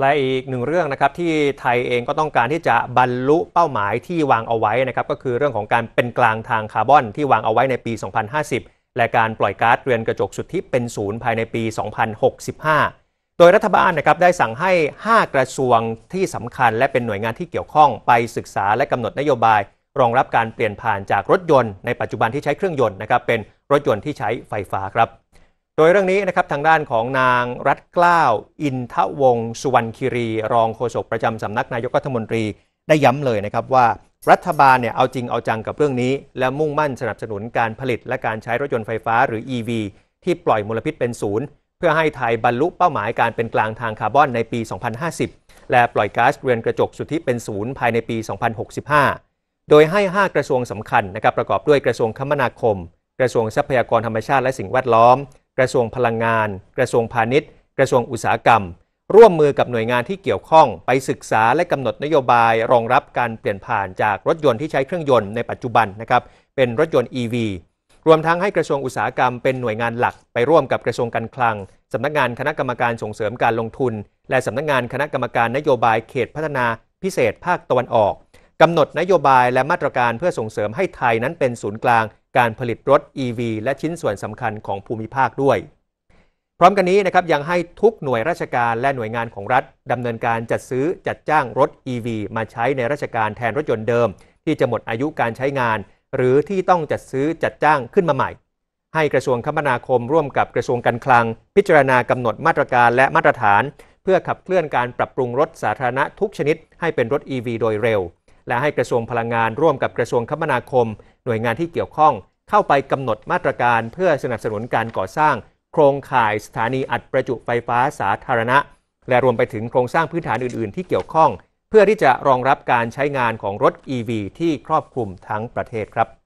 และอีกหนึ่งเรื่องนะครับที่ไทยเองก็ต้องการที่จะบรรลุเป้าหมายที่วางเอาไว้นะครับก็คือเรื่องของการเป็นกลางทางคาร์บอนที่วางเอาไว้ในปี 2050 และการปล่อยก๊าซเรือนกระจกสุดที่เป็นศูนย์ภายในปี 2065 โดยรัฐบาลนะครับได้สั่งให้ 5 กระทรวงที่สำคัญและเป็นหน่วยงานที่เกี่ยวข้องไปศึกษาและกำหนดนโยบาย รองรับการเปลี่ยนผ่านจากรถยนต์ในปัจจุบันที่ใช้เครื่องยนต์นะครับ เป็นรถยนต์ที่ใช้ไฟฟ้าครับโดยเรื่องนี้นะครับ ทางด้านของนางรัฐกล้าวอินทวงสุวรรณคีรี รองโฆษกประจำสำนักนายกรัฐมนตรีได้ย้ำเลยนะครับว่า รัฐบาลเนี่ยเอาจริงเอาจังกับเรื่องนี้ และมุ่งมั่นสนับสนุนการผลิตและการใช้รถยนต์ไฟฟ้าหรือ EV ที่ปล่อยมลพิษเป็นศูนย์เพื่อให้ไทยบรรลุเป้าหมายการเป็นกลางทางคาร์บอนในปี2050 และปล่อยก๊าซเรือนกระจกสุทธิเป็นศูนย์ภายในปี 2065 โดยให้ 5 กระทรวงสำคัญนะครับประกอบด้วยกระทรวงคมนาคม กระทรวงทรัพยากรธรรมชาติและสิ่งแวดล้อมกระทรวงพลังงาน กระทรวงพาณิชย์ กระทรวงอุตสาหกรรม ร่วมมือกับหน่วยงานที่เกี่ยวข้องไปศึกษาและกำหนดนโยบาย รองรับการเปลี่ยนผ่านจากรถยนต์ที่ใช้เครื่องยนต์ในปัจจุบันนะครับเป็นรถยนต์ EV รวมทั้งให้กระทรวงอุตสาหกรรม เป็นหน่วยงานหลักไปร่วมกับกระทรวงการคลัง สำนักงานคณะกรรมการส่งเสริมการลงทุน และสำนักงานคณะกรรมการนโยบายเขตพัฒนาพิเศษภาคตะวันออกกำหนด นโยบายและมาตรการเพื่อส่งเสริมให้ไทยนั้นเป็นศูนย์กลาง การผลิตรถ EV และชิ้นส่วนสำคัญของภูมิภาคด้วย พร้อมกันนี้นะครับยังให้ทุกหน่วยราชการและหน่วยงานของรัฐดำเนินการจัดซื้อจัดจ้างรถ EV มาใช้ในราชการแทนรถยนต์เดิม ที่จะหมดอายุการใช้งาน หรือที่ต้องจัดซื้อจัดจ้างขึ้นมาใหม่ ให้กระทรวงคมนาคมร่วมกับกระทรวงการคลัง พิจารณากำหนดมาตรการและมาตรฐาน เพื่อขับเคลื่อนการปรับปรุงรถสาธารณะทุกชนิดให้เป็นรถ EV โดยเร็วและให้กระทรวงพลังงานร่วมกับกระทรวงคมนาคม หน่วยงานที่เกี่ยวข้อง เข้าไปกำหนดมาตรการเพื่อสนับสนุนการก่อสร้างโครงข่ายสถานีอัดประจุไฟฟ้าสาธารณะ และรวมไปถึงโครงสร้างพื้นฐานอื่น ๆ ที่เกี่ยวข้อง เพื่อที่จะรองรับการใช้งานของรถ EV ที่ครอบคลุมทั้งประเทศครับ